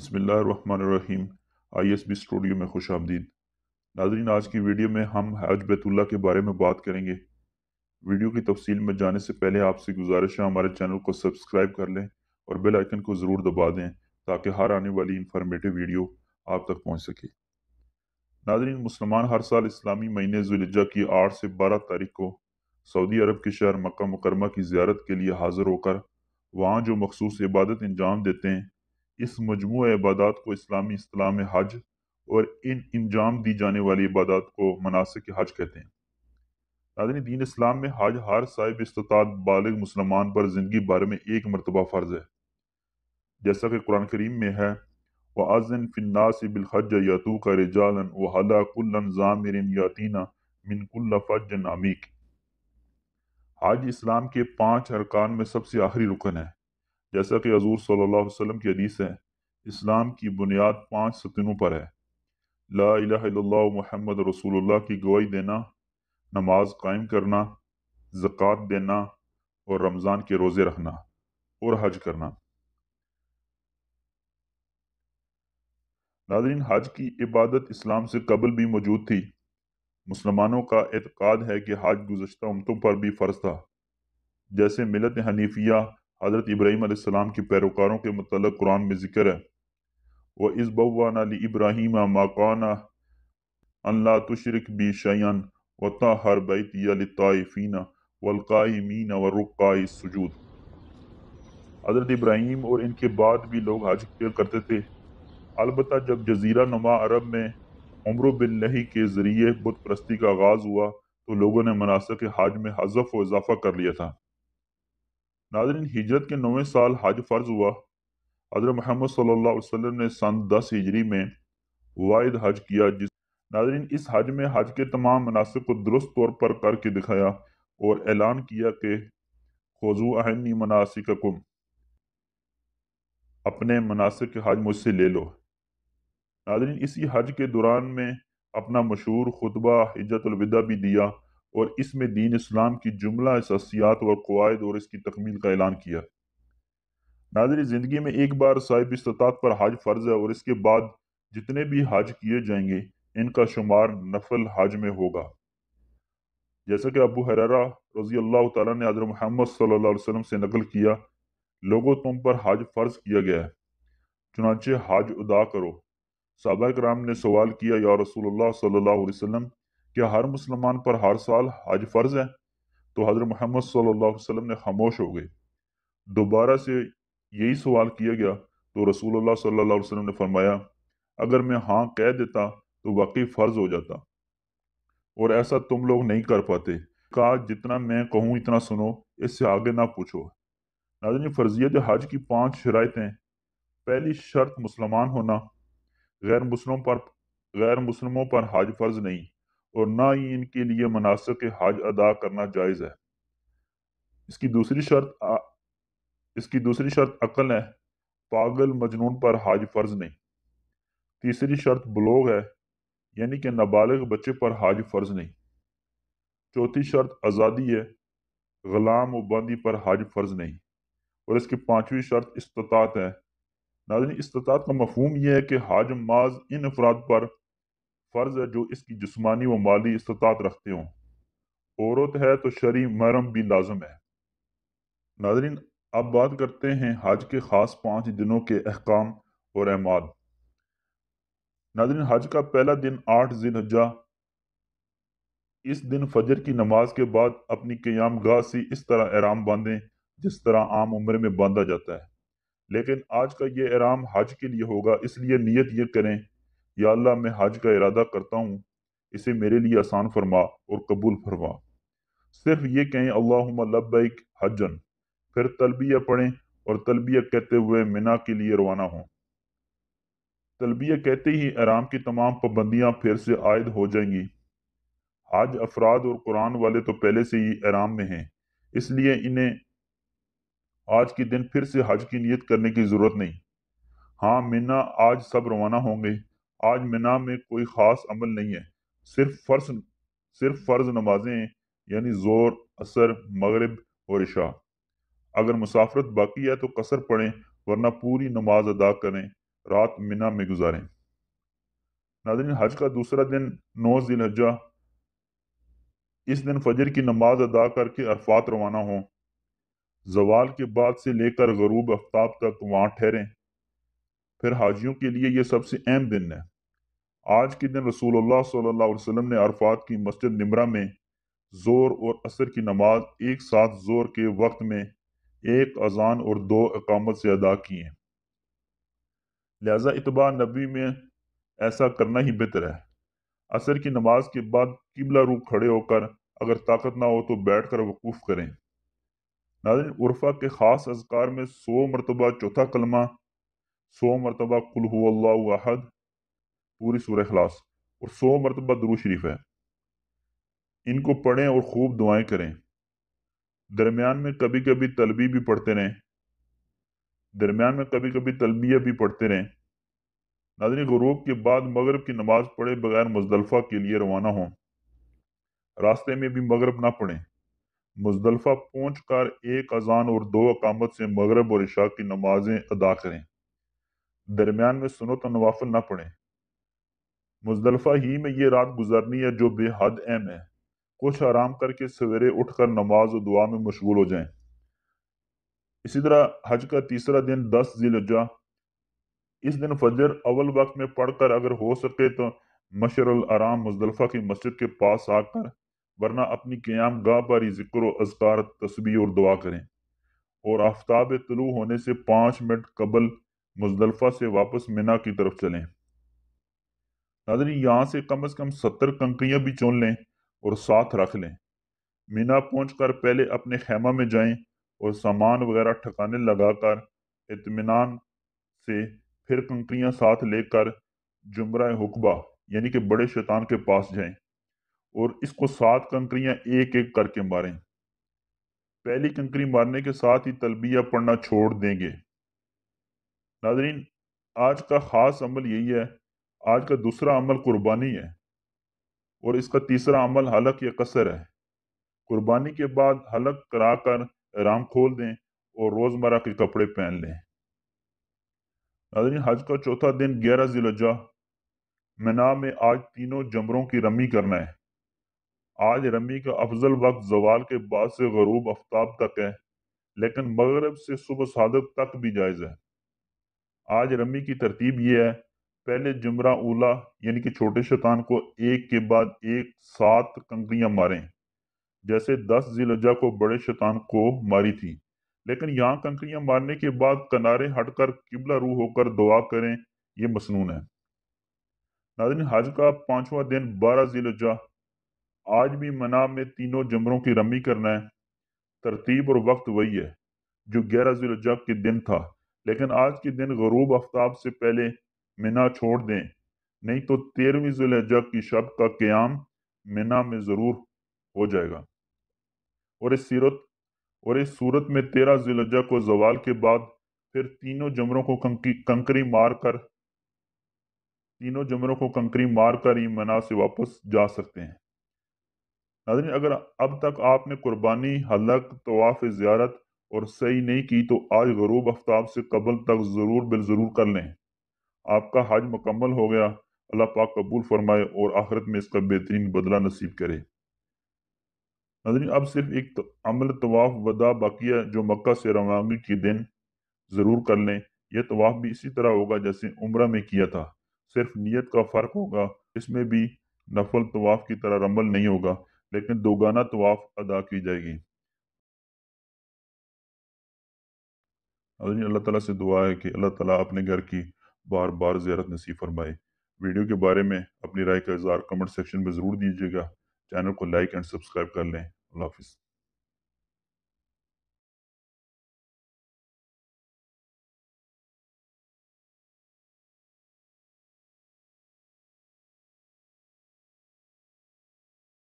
बसमीम I S B studio में खुश आमदीद नाजरीन आज की वीडियो में हम हज बैतुल्ला के बारे में बात करेंगे वीडियो की तफसील में जाने से पहले आपसे गुजारिश है हमारे चैनल को सब्सक्राइब कर लें और बेल आइकन को ज़रूर दबा दें ताकि हर आने वाली इंफॉर्मेटिव वीडियो आप तक पहुँच सके नाजरीन मुसलमान हर साल इस्लामी महीने जुलजा की आठ से बारह तारीख को सऊदी अरब के शहर मक्का मुकरमा की ज्यारत के लिए हाजिर होकर वहाँ जो मखसूस इबादत अंजाम देते हैं इस मजमू इबादत को इस्लामी असलाह में हज और इन अंजाम दी जाने वाली इबादत को मनासिक हज कहते हैं नाजनी दीन इस्लाम में हज हर साहिब इस्तात बालग मुसलमान पर ज़िंदगी भर में एक मरतबा फ़र्ज है जैसा कि कुरान करीम में है व अजन फिन्नास बिलहज यतू का रिजालन व कुल्लन जामिर यातीना मिनकुल्ल फजन हज इस्लाम के पाँच अरकान में सबसे आखिरी रुकन है जैसा कि हजूर सल्लल्लाहु अलैहि की हदीस है इस्लाम की बुनियाद पांच सतनों पर है ला इला मोहम्मद रसूलुल्लाह की गवाही देना नमाज कायम करना ज़क़़त देना और रमज़ान के रोज़े रखना और हज करना नाजरीन हज की इबादत इस्लाम से कबल भी मौजूद थी मुसलमानों का एतक़ाद है कि हज गुजशत उमतों पर भी फ़र्ज था जैसे मिलत हनीफिया हज़रत इब्राहिम आसमाम के पैरोकारों के मतलब कुरान में ज़िक्र है व इस बवाना इब्राहिम माकाना अल्ला तुशरक बी शयन व ताहर बैतियाफ़ीना वलकामीन व रुकाई सजूद हज़रत इब्राहिम और इनके बाद भी लोग हज करते थे अलबत् जब जजीरा नुमा अरब में उम्र बिन लही के ज़रिए बुत परस्ती का आगाज़ हुआ तो लोगों ने के हज में हजफ व इजाफ़ा कर लिया था नाजरीन हिजरत के नौवें साल हज फ़र्ज़ हुआ हज़रत महमद सल्लल्लाहु ने सन दस हिजरी में वाद हज किया जिस नाजरीन इस हज में हज के तमाम मुनासिब को दुरुस्त तौर पर करके दिखाया और ऐलान किया कि खोजू आहनी कुम अपने के हज मुझसे ले लो नाजरीन इसी हज के दौरान में अपना मशहूर खुतबा हजतलविदा भी दिया और इसमें दीन इस्लाम की जुमला असासियात और कवायद और इसकी तकमील का ऐलान किया नाजरी ज़िंदगी में एक बार साहिब इस्तात पर हज फ़र्ज है और इसके बाद जितने भी हज किए जाएंगे इनका शुमार नफल हज में होगा जैसा कि अबू हरारा रजी अल्लाह तला ने महमद सल्ला वसम से नकल किया लोगों तुम पर हज फ़र्ज किया गया है चुनाचे हज अदा करो सबक राम ने सवाल किया या रसूल सल्ला वसम क्या हर मुसलमान पर हर साल हज फर्ज है तो हजरत मोहम्मद सल्लाम ने खामोश हो गए दोबारा से यही सवाल किया गया तो रसूल सल्लाम ने फरमाया अगर मैं हाँ कह देता तो वाकई फ़र्ज हो जाता और ऐसा तुम लोग नहीं कर पाते कहा जितना मैं कहूँ इतना सुनो इससे आगे ना पूछो नाजन फर्जियत हज की पांच शरातें पहली शर्त मुसलमान होना गैर मुसलमों पर गैर मुसलमों पर हज फर्ज नहीं और ना ही इनके लिए मनासब के हज अदा करना जायज़ है इसकी दूसरी शर्त आ, इसकी दूसरी शर्त अकल है पागल मजनून पर हज फर्ज नहीं तीसरी शर्त बलोग है यानी कि नाबालिग बच्चे पर हज फर्ज नहीं चौथी शर्त आज़ादी है गुलाम व बंदी पर हज फर्ज नहीं और इसकी पाँचवीं शर्त इस्तात है नाजन इस्तात का मफहम यह है कि हज माज इन अफराद पर फ़र्ज है जो इसकी जिसमानी व माली इस्तात रखते हों औरत है तो शरी महरम भी लाजम है नाजरीन अब बात करते हैं हज के ख़ास पाँच दिनों के अहकाम और अहमाल नाजरीन हज का पहला दिन आठ जिलहजा इस दिन फजर की नमाज के बाद अपनी क्याम गाह से इस तरह आराम बांधें जिस तरह आम उम्र में बांधा जाता है लेकिन आज का ये आराम हज के लिए होगा इसलिए नीयत ये करें या अल्लाह मैं हज का इरादा करता हूँ इसे मेरे लिए आसान फरमा और कबूल फरमा सिर्फ ये कहें अल्लाह लब्बैक हजन फिर तलबिया पढ़ें और तलबिया कहते हुए मिना के लिए रवाना हों तलबिया कहते ही आराम की तमाम पाबंदियाँ फिर से आयद हो जाएंगी आज अफराद और कुरान वाले तो पहले से ही आराम में हैं इसलिए इन्हें आज के दिन फिर से हज की नीयत करने की ज़रूरत नहीं हाँ मिना आज सब रवाना होंगे आज मिना में कोई ख़ास अमल नहीं है सिर्फ फ़र्ज सिर्फ फ़र्ज नमाजें यानी जोर असर मगरब और इशा अगर मुसाफरत बाकी है तो कसर पढ़ें वरना पूरी नमाज अदा करें रात मिना में गुजारें नादरीन हज का दूसरा दिन नौ दिन हजा इस दिन फजर की नमाज अदा करके अरफात रवाना हों जवाल के बाद से लेकर गरूब आफ्ताब तक वहाँ ठहरें फिर हाजियों के लिए ये सबसे अहम दिन है आज के दिन रसूलुल्लाह सल्लल्लाहु अलैहि वसल्लम ने अरफात की मस्जिद निमरा में जोर और असर की नमाज एक साथ जोर के वक्त में एक अजान और दो अकामत से अदा किए हैं लिहाजा इतबा नबी में ऐसा करना ही बेहतर है असर की नमाज के बाद किबला रूप खड़े होकर अगर ताकत ना हो तो बैठ कर वकूफ़ करें नाजन उर्फ़ा के ख़ास अजकार में सौ मरतबा चौथा कलमा सौ मरतबा कुल्हद पूरी सूर खलास और सौ मरतबा दरू शरीफ है इनको पढ़ें और खूब दुआएं करें दरमियान में कभी कभी तलबी भी पढ़ते रहें दरमियान में कभी कभी तलबिया भी पढ़ते रहें नाजरी गरूब के बाद मगरब की नमाज पढ़े बगैर मुजदलफ़ा के लिए रवाना हों रास्ते में भी मगरब ना पढ़ें मुजदलफ़ा पहुँच कर एक अजान और दो अकामत से मगरब और इशा की नमाजें अदा करें दरम्यान में सुनो तो नवाफिल ना पड़े मुजदलफा ही में ये रात गुजरनी है जो बेहद अहम है कुछ आराम करके सवेरे उठकर नमाज और दुआ में मशगूल हो जाए इसी तरह हज का तीसरा दिन दस जिलजा इस दिन फजर अव्वल वक्त में पढ़कर अगर हो सके तो मशर आराम मुजदलफा की मस्जिद के पास आकर वरना अपनी क्याम गाह पर ही जिक्र अजकार तस्बी और दुआ करें और आफ्ताब तलु होने से पाँच मिनट कबल मुजदलफा से वापस मीना की तरफ चलें नाजर यहाँ से कम अज़ कम सत्तर कंकरियाँ भी चुन लें और साथ रख लें मीना कर पहले अपने खेमा में जाए और सामान वगैरह ठकाने लगा कर इतमान से फिर कंकरियाँ साथ लेकर जुमरा हुक्बा यानी कि बड़े शैतान के पास जाए और इसको सात कंकरियाँ एक एक करके मारें पहली कंकरी मारने के साथ ही तलबिया पढ़ना छोड़ देंगे नाजरीन आज का ख़ास अमल यही है आज का दूसरा अमल कुर्बानी है और इसका तीसरा अमल हलक या कसर है कुर्बानी के बाद हलक करा कर आराम खोल दें और रोज़मर्रा के कपड़े पहन लें नाजरीन हज का चौथा दिन ग्यारह जिलजा मना में आज तीनों जमरों की रमी करना है आज रमी का अफजल वक्त जवाल के बाद से गरूब आफ्ताब तक है लेकिन मगरब से सुबह सादक तक भी जायज़ है आज रमी की तरतीब ये है पहले जुमरा ओला यानी कि छोटे शैतान को एक के बाद एक सात कंकड़ियाँ मारें जैसे दस जिलजा को बड़े शैतान को मारी थी लेकिन यहाँ कंकड़ियाँ मारने के बाद किनारे हटकर किबला रू होकर दुआ करें ये मसनून है नादिन हज का पाँचवा दिन बारह जिलजा आज भी मना में तीनों जमरों की रमी करना है तरतीब और वक्त वही है जो ग्यारह जिलजा के दिन था लेकिन आज के दिन गरूब आफ्ताब से पहले मिना छोड़ दें नहीं तो तेरहवीं जुलहजा की शब का क्याम मिना में ज़रूर हो जाएगा और इस सीरत और इस सूरत में तेरह जुलहजा को जवाल के बाद फिर तीनों जमरों को कंकरी मार कर तीनों जमरों को कंकरी मार कर ही मना से वापस जा सकते हैं नाजरीन अगर अब तक आपने कुर्बानी हलक तोाफ ज़्यारत और सही नहीं की तो आज गरूब आफ्ताब से कबल तक ज़रूर बिल ज़रूर कर लें आपका हज मुकम्मल हो गया अल्लाह पाक कबूल फरमाए और आखिरत में इसका बेहतरीन बदला नसीब करे नजरिन अब सिर्फ एक तो, अमल तवाफ़ वदा है जो मक्का से रवानगी के दिन ज़रूर कर लें यह तवाफ़ भी इसी तरह होगा जैसे उम्र में किया था सिर्फ नीयत का फ़र्क होगा इसमें भी नफल तवाफ़ की तरह रमल नहीं होगा लेकिन दोगाना तवाफ़ अदा की जाएगी आदमी अल्लाह ताला से दुआ है कि अल्लाह ताला अपने घर की बार बार ज्यारत नसीब फरमाए वीडियो के बारे में अपनी राय का इजहार कमेंट सेक्शन में ज़रूर दीजिएगा चैनल को लाइक एंड सब्सक्राइब कर लें अल्लाह हाफिज़